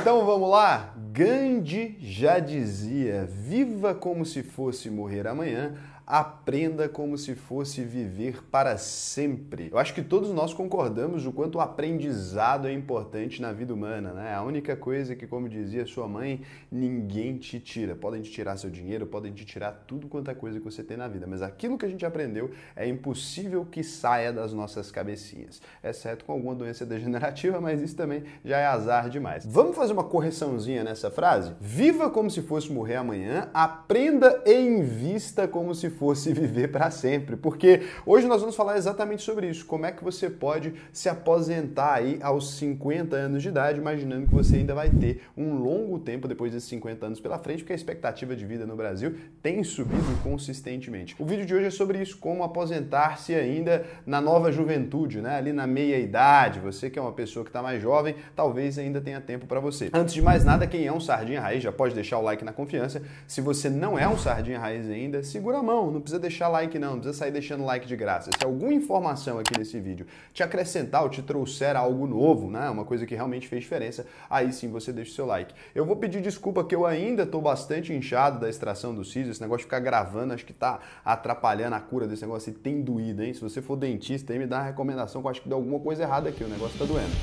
Então vamos lá? Gandhi já dizia: viva como se fosse morrer amanhã, aprenda como se fosse viver para sempre. Eu acho que todos nós concordamos o quanto o aprendizado é importante na vida humana, né? A única coisa que, como dizia sua mãe, ninguém te tira. Podem te tirar seu dinheiro, podem te tirar tudo quanto é coisa que você tem na vida, mas aquilo que a gente aprendeu é impossível que saia das nossas cabecinhas, exceto com alguma doença degenerativa, mas isso também já é azar demais. Vamos fazer uma correçãozinha nessa frase? Viva como se fosse morrer amanhã, aprenda e invista como se fosse viver para sempre. Porque hoje nós vamos falar exatamente sobre isso. Como é que você pode se aposentar aí aos 50 anos de idade, imaginando que você ainda vai ter um longo tempo depois desses 50 anos pela frente, porque a expectativa de vida no Brasil tem subido consistentemente. O vídeo de hoje é sobre isso, como aposentar-se ainda na nova juventude, né? Ali na meia idade, você que é uma pessoa que está mais jovem, talvez ainda tenha tempo para você. Antes de mais nada, quem é um sardinha raiz já pode deixar o like na confiança. Se você não é um sardinha raiz ainda, segura a mão, não, precisa deixar like não, não precisa sair deixando like de graça. Se alguma informação aqui nesse vídeo te acrescentar ou te trouxer algo novo, né, uma coisa que realmente fez diferença, aí sim você deixa o seu like. Eu vou pedir desculpa que eu ainda estou bastante inchado da extração do siso, esse negócio de ficar gravando acho que está atrapalhando a cura desse negócio e tem doído, hein? Se você for dentista aí, me dá uma recomendação que eu acho que deu alguma coisa errada aqui, o negócio está doendo.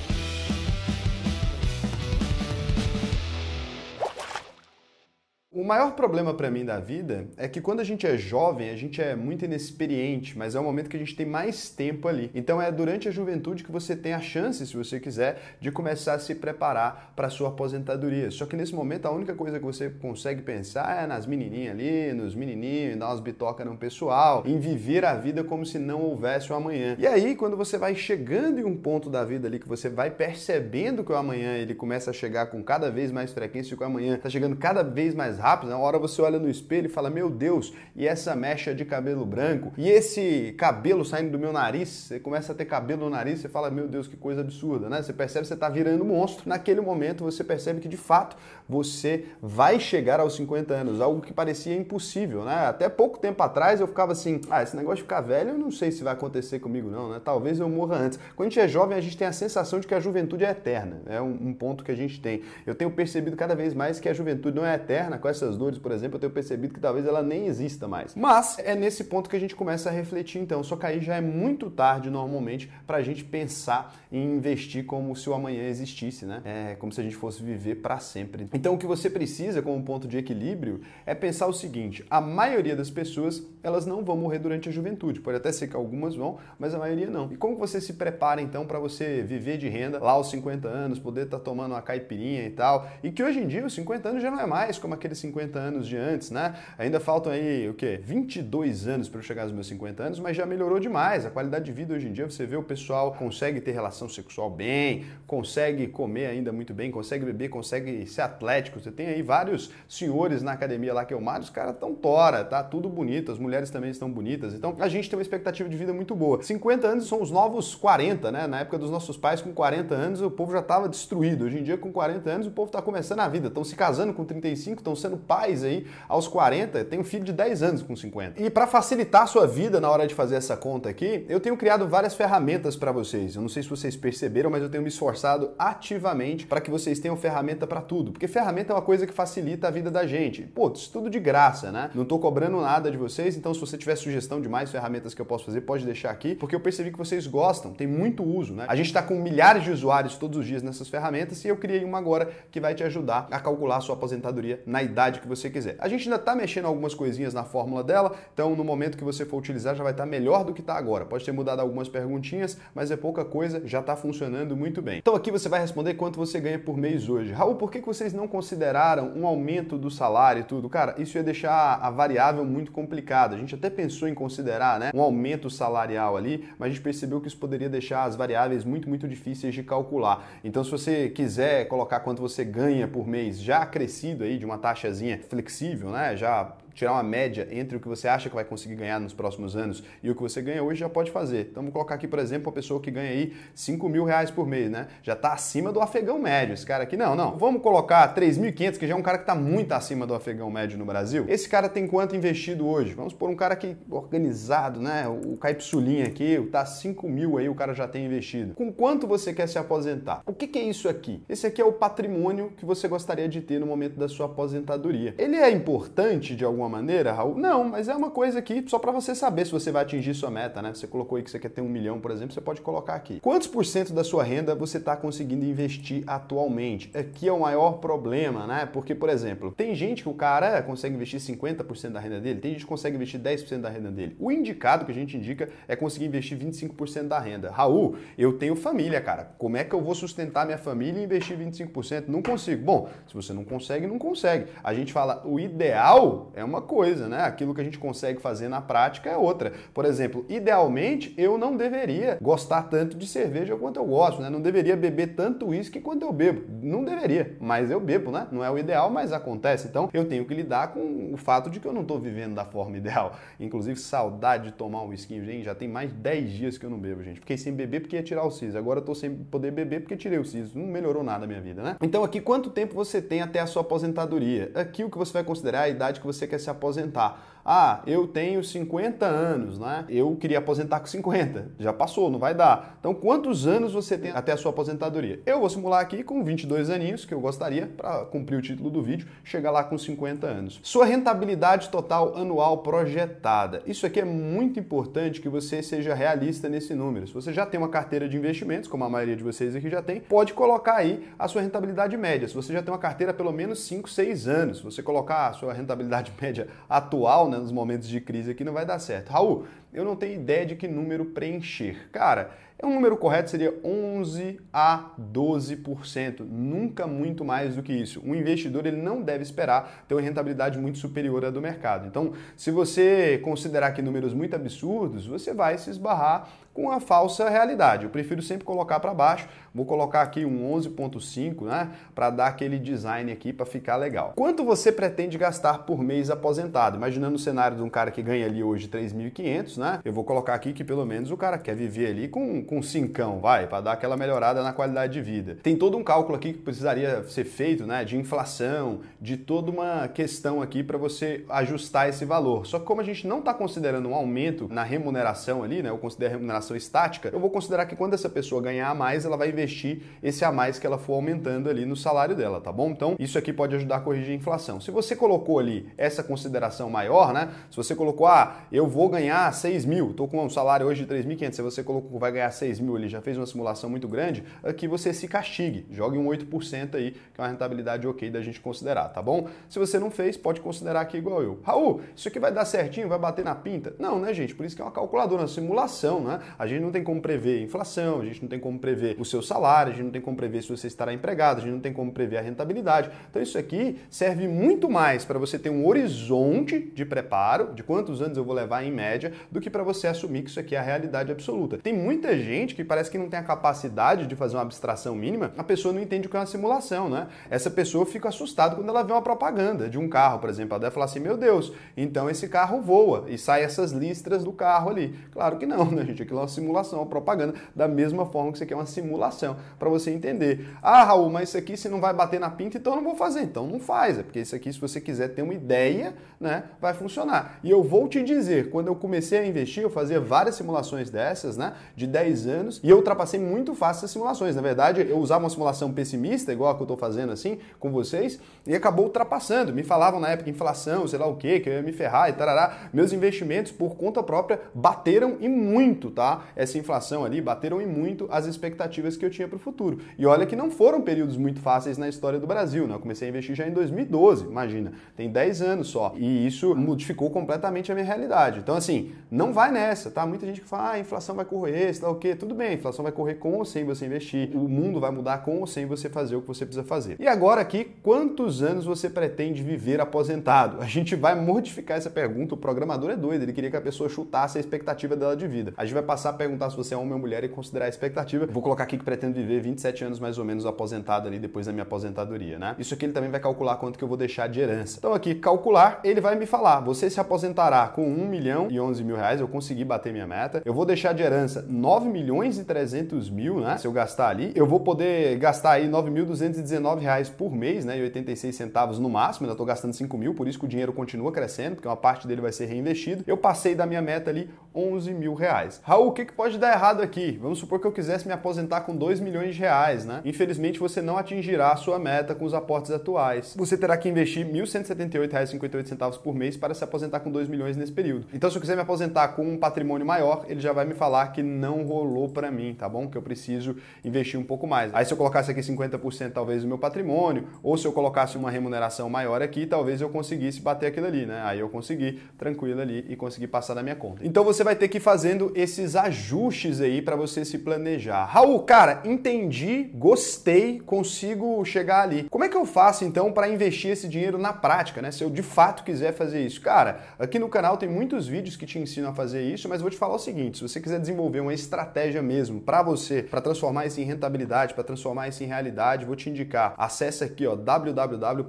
O maior problema para mim da vida é que quando a gente é jovem, a gente é muito inexperiente, mas é o momento que a gente tem mais tempo ali. Então é durante a juventude que você tem a chance, se você quiser, de começar a se preparar para sua aposentadoria. Só que nesse momento a única coisa que você consegue pensar é nas menininhas ali, nos menininhos, dar umas bitocas no pessoal, em viver a vida como se não houvesse o um amanhã. E aí, quando você vai chegando em um ponto da vida ali que você vai percebendo que o amanhã ele começa a chegar com cada vez mais frequência, e que o amanhã está chegando cada vez mais rápido, rápido. Na né? hora você olha no espelho e fala: Meu Deus, e essa mecha de cabelo branco? E esse cabelo saindo do meu nariz? Você começa a ter cabelo no nariz, você fala: Meu Deus, que coisa absurda, né? Você percebe que você está virando monstro. Naquele momento você percebe que de fato você vai chegar aos 50 anos, algo que parecia impossível, né? Até pouco tempo atrás eu ficava assim: Ah, esse negócio de ficar velho, eu não sei se vai acontecer comigo, não, né? Talvez eu morra antes. Quando a gente é jovem, a gente tem a sensação de que a juventude é eterna. Né? É um, um ponto que a gente tem. Eu tenho percebido cada vez mais que a juventude não é eterna, com essa essas dores, por exemplo, eu tenho percebido que talvez ela nem exista mais. Mas é nesse ponto que a gente começa a refletir então, só que aí já é muito tarde normalmente para a gente pensar em investir como se o amanhã existisse, né? É como se a gente fosse viver para sempre. Então o que você precisa como ponto de equilíbrio é pensar o seguinte: a maioria das pessoas elas não vão morrer durante a juventude, pode até ser que algumas vão, mas a maioria não. E como você se prepara então para você viver de renda lá aos 50 anos, poder estar tá tomando uma caipirinha e tal, e que hoje em dia os 50 anos já não é mais como aqueles 50 anos de antes, né? Ainda faltam aí o quê? 22 anos para eu chegar aos meus 50 anos, mas já melhorou demais. A qualidade de vida hoje em dia, você vê o pessoal consegue ter relação sexual bem, consegue comer ainda muito bem, consegue beber, consegue ser atlético. Você tem aí vários senhores na academia lá que o malho, os caras tão tora, tá tudo bonito, as mulheres também estão bonitas. Então a gente tem uma expectativa de vida muito boa. 50 anos são os novos 40, né? Na época dos nossos pais, com 40 anos, o povo já estava destruído. Hoje em dia, com 40 anos, o povo está começando a vida. Estão se casando com 35, estão sendo pais aí aos 40, tem um filho de 10 anos com 50. E para facilitar a sua vida na hora de fazer essa conta aqui, eu tenho criado várias ferramentas para vocês. Eu não sei se vocês perceberam, mas eu tenho me esforçado ativamente para que vocês tenham ferramenta para tudo, porque ferramenta é uma coisa que facilita a vida da gente. Pô, isso tudo de graça, né? Não tô cobrando nada de vocês, então se você tiver sugestão de mais ferramentas que eu posso fazer, pode deixar aqui, porque eu percebi que vocês gostam, tem muito uso, né? A gente está com milhares de usuários todos os dias nessas ferramentas e eu criei uma agora que vai te ajudar a calcular a sua aposentadoria na idade qualidade que você quiser. A gente ainda está mexendo algumas coisinhas na fórmula dela, então no momento que você for utilizar já vai estar tá melhor do que está agora. Pode ter mudado algumas perguntinhas, mas é pouca coisa, já está funcionando muito bem. Então aqui você vai responder quanto você ganha por mês hoje. Raul, por que, que vocês não consideraram um aumento do salário e tudo? Cara, isso ia deixar a variável muito complicada. A gente até pensou em considerar né, um aumento salarial ali, mas a gente percebeu que isso poderia deixar as variáveis muito, muito difíceis de calcular. Então se você quiser colocar quanto você ganha por mês já acrescido aí de uma taxa flexível, né? Já tirar uma média entre o que você acha que vai conseguir ganhar nos próximos anos e o que você ganha hoje, já pode fazer. Então, vou colocar aqui, por exemplo, uma pessoa que ganha aí 5 mil reais por mês, né? Já está acima do afegão médio. Esse cara aqui, não, não. Vamos colocar 3.500, que já é um cara que está muito acima do afegão médio no Brasil. Esse cara tem quanto investido hoje? Vamos por um cara que organizado, né? O Caipsulinha aqui, tá 5 mil aí, o cara já tem investido. Com quanto você quer se aposentar? O que, que é isso aqui? Esse aqui é o patrimônio que você gostaria de ter no momento da sua aposentadoria. Ele é importante de alguma alguma maneira, Raul? Não, mas é uma coisa aqui só para você saber se você vai atingir sua meta, né? Você colocou aí que você quer ter um milhão, por exemplo, você pode colocar aqui. Quantos por cento da sua renda você está conseguindo investir atualmente? Aqui é o maior problema, né? Porque, por exemplo, tem gente que o cara consegue investir 50% da renda dele, tem gente que consegue investir 10% da renda dele. O indicado que a gente indica é conseguir investir 25% da renda. Raul, eu tenho família, cara. Como é que eu vou sustentar minha família e investir 25%? Não consigo. Bom, se você não consegue, não consegue. A gente fala, o ideal é uma uma coisa, né? Aquilo que a gente consegue fazer na prática é outra. Por exemplo, idealmente eu não deveria gostar tanto de cerveja quanto eu gosto, né? Não deveria beber tanto uísque quanto eu bebo. Não deveria, mas eu bebo, né? Não é o ideal, mas acontece. Então eu tenho que lidar com o fato de que eu não estou vivendo da forma ideal. Inclusive, saudade de tomar um uísquinho, gente. Já tem mais 10 dias que eu não bebo, gente. Fiquei sem beber porque ia tirar o CIS. Agora eu tô sem poder beber porque tirei o CIS. Não melhorou nada a minha vida, né? Então aqui, quanto tempo você tem até a sua aposentadoria? Aqui o que você vai considerar a idade que você quer se se aposentar. Ah, eu tenho 50 anos, né? Eu queria aposentar com 50. Já passou, não vai dar. Então, quantos anos você tem até a sua aposentadoria? Eu vou simular aqui com 22 aninhos, que eu gostaria, para cumprir o título do vídeo, chegar lá com 50 anos. Sua rentabilidade total anual projetada. Isso aqui é muito importante que você seja realista nesse número. Se você já tem uma carteira de investimentos, como a maioria de vocês aqui já tem, pode colocar aí a sua rentabilidade média. Se você já tem uma carteira pelo menos 5, 6 anos, se você colocar a sua rentabilidade média atual, né? nos momentos de crise aqui não vai dar certo. Raul, eu não tenho ideia de que número preencher. Cara, um número correto seria 11 a 12%, nunca muito mais do que isso. um investidor ele não deve esperar ter uma rentabilidade muito superior à do mercado. Então, se você considerar que números muito absurdos, você vai se esbarrar com a falsa realidade. Eu prefiro sempre colocar para baixo. Vou colocar aqui um 11.5, né, para dar aquele design aqui para ficar legal. Quanto você pretende gastar por mês aposentado? Imaginando o cenário de um cara que ganha ali hoje 3.500, né? Eu vou colocar aqui que pelo menos o cara quer viver ali com com cincão, vai, para dar aquela melhorada na qualidade de vida. Tem todo um cálculo aqui que precisaria ser feito, né, de inflação, de toda uma questão aqui para você ajustar esse valor. Só que como a gente não está considerando um aumento na remuneração ali, né, eu considero a remuneração estática, eu vou considerar que quando essa pessoa ganhar a mais, ela vai investir esse a mais que ela for aumentando ali no salário dela, tá bom? Então, isso aqui pode ajudar a corrigir a inflação. Se você colocou ali essa consideração maior, né, se você colocou, ah, eu vou ganhar 6 mil, tô com um salário hoje de 3.500, se você colocou vai ganhar 6 mil, ele já fez uma simulação muito grande, aqui é você se castigue, jogue um 8% aí, que é uma rentabilidade ok da gente considerar, tá bom? Se você não fez, pode considerar aqui igual eu. Raul, isso aqui vai dar certinho, vai bater na pinta? Não, né, gente? Por isso que é uma calculadora, uma simulação, né? A gente não tem como prever a inflação, a gente não tem como prever o seu salário, a gente não tem como prever se você estará empregado, a gente não tem como prever a rentabilidade. Então isso aqui serve muito mais para você ter um horizonte de preparo, de quantos anos eu vou levar em média, do que para você assumir que isso aqui é a realidade absoluta. Tem muita gente gente que parece que não tem a capacidade de fazer uma abstração mínima, a pessoa não entende o que é uma simulação, né? Essa pessoa fica assustada quando ela vê uma propaganda de um carro, por exemplo. Ela deve falar assim: meu Deus, então esse carro voa e sai essas listras do carro ali. Claro que não, né, gente? Aquilo é uma simulação, uma propaganda, da mesma forma que você quer é uma simulação, para você entender. Ah, Raul, mas isso aqui se não vai bater na pinta, então eu não vou fazer. Então não faz, é porque isso aqui, se você quiser ter uma ideia, né, vai funcionar. E eu vou te dizer, quando eu comecei a investir, eu fazia várias simulações dessas, né, de 10 anos, e eu ultrapassei muito fácil essas simulações. Na verdade, eu usava uma simulação pessimista, igual a que eu estou fazendo assim com vocês, e acabou ultrapassando. Me falavam na época inflação, sei lá o que, que eu ia me ferrar e tarará. Meus investimentos, por conta própria, bateram e muito, tá? Essa inflação ali, bateram e muito as expectativas que eu tinha para o futuro. E olha que não foram períodos muito fáceis na história do Brasil, né? Eu comecei a investir já em 2012, imagina, tem 10 anos só. E isso modificou completamente a minha realidade. Então, assim, não vai nessa, tá? Muita gente que fala, ah, a inflação vai correr, sei lá o que porque tudo bem, a inflação vai correr com ou sem você investir, o mundo vai mudar com ou sem você fazer o que você precisa fazer. E agora aqui, quantos anos você pretende viver aposentado? A gente vai modificar essa pergunta, o programador é doido, ele queria que a pessoa chutasse a expectativa dela de vida. A gente vai passar a perguntar se você é homem ou mulher e considerar a expectativa. Vou colocar aqui que pretendo viver 27 anos mais ou menos aposentado ali depois da minha aposentadoria, né? Isso aqui ele também vai calcular quanto que eu vou deixar de herança. Então aqui, calcular, ele vai me falar, você se aposentará com 1 milhão e 11 mil reais, eu consegui bater minha meta, eu vou deixar de herança 9 milhões milhões e 300 mil, né? Se eu gastar ali, eu vou poder gastar aí 9.219 reais por mês, né? E 86 centavos no máximo, ainda estou gastando 5 mil, por isso que o dinheiro continua crescendo, porque uma parte dele vai ser reinvestido. Eu passei da minha meta ali 11 mil reais. Raul, o que, que pode dar errado aqui? Vamos supor que eu quisesse me aposentar com 2 milhões de reais, né? Infelizmente você não atingirá a sua meta com os aportes atuais. Você terá que investir R$ 1.178,58 por mês para se aposentar com 2 milhões nesse período. Então, se eu quiser me aposentar com um patrimônio maior, ele já vai me falar que não rolou estimulou para mim, tá bom? Que eu preciso investir um pouco mais. Aí se eu colocasse aqui 50% talvez do meu patrimônio, ou se eu colocasse uma remuneração maior aqui, talvez eu conseguisse bater aquilo ali, né? Aí eu consegui tranquilo ali e consegui passar da minha conta. Então você vai ter que ir fazendo esses ajustes aí para você se planejar. Raul, cara, entendi, gostei, consigo chegar ali. Como é que eu faço então para investir esse dinheiro na prática, né? Se eu de fato quiser fazer isso. Cara, aqui no canal tem muitos vídeos que te ensinam a fazer isso, mas vou te falar o seguinte, se você quiser desenvolver uma estratégia estratégia mesmo para você, para transformar isso em rentabilidade, para transformar isso em realidade, vou te indicar. Acesse aqui, ó, www.auvp.com.br,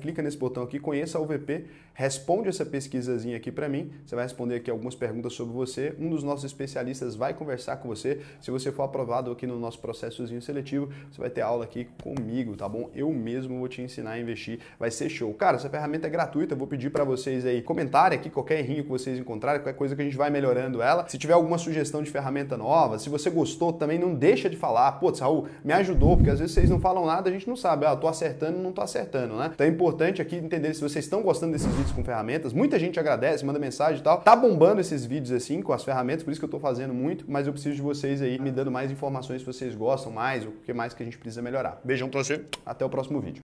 clica nesse botão aqui, conheça a UVP, responde essa pesquisazinha aqui para mim. Você vai responder aqui algumas perguntas sobre você. Um dos nossos especialistas vai conversar com você. Se você for aprovado aqui no nosso processozinho seletivo, você vai ter aula aqui comigo, tá bom? Eu mesmo vou te ensinar a investir. Vai ser show. Cara, essa ferramenta é gratuita. Eu vou pedir para vocês aí comentarem aqui qualquer errinho que vocês encontrarem, qualquer coisa que a gente vai melhorando ela. Se tiver algum alguma sugestão de ferramenta nova, se você gostou também, não deixa de falar. Pô, Raul, me ajudou, porque às vezes vocês não falam nada, a gente não sabe. Ah, tô acertando, não tô acertando, né? Então é importante aqui entender se vocês estão gostando desses vídeos com ferramentas. Muita gente agradece, manda mensagem e tal. Tá bombando esses vídeos assim com as ferramentas, por isso que eu tô fazendo muito, mas eu preciso de vocês aí me dando mais informações se vocês gostam mais, o que mais que a gente precisa melhorar. Beijão pra você, até o próximo vídeo.